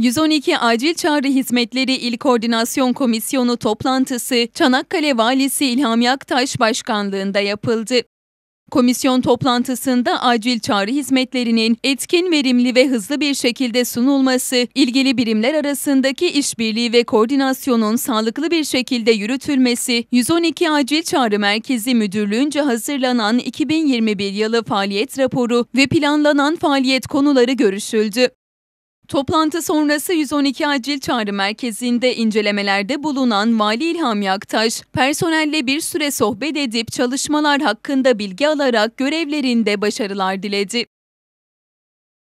112 Acil Çağrı Hizmetleri İl Koordinasyon Komisyonu toplantısı Çanakkale Valisi İlham Yaktaş başkanlığında yapıldı. Komisyon toplantısında acil çağrı hizmetlerinin etkin, verimli ve hızlı bir şekilde sunulması, ilgili birimler arasındaki işbirliği ve koordinasyonun sağlıklı bir şekilde yürütülmesi, 112 Acil Çağrı Merkezi Müdürlüğü'nce hazırlanan 2021 yılı faaliyet raporu ve planlanan faaliyet konuları görüşüldü. Toplantı sonrası 112 Acil Çağrı Merkezi'nde incelemelerde bulunan Vali İlham Yaktaş, personelle bir süre sohbet edip çalışmalar hakkında bilgi alarak görevlerinde başarılar diledi.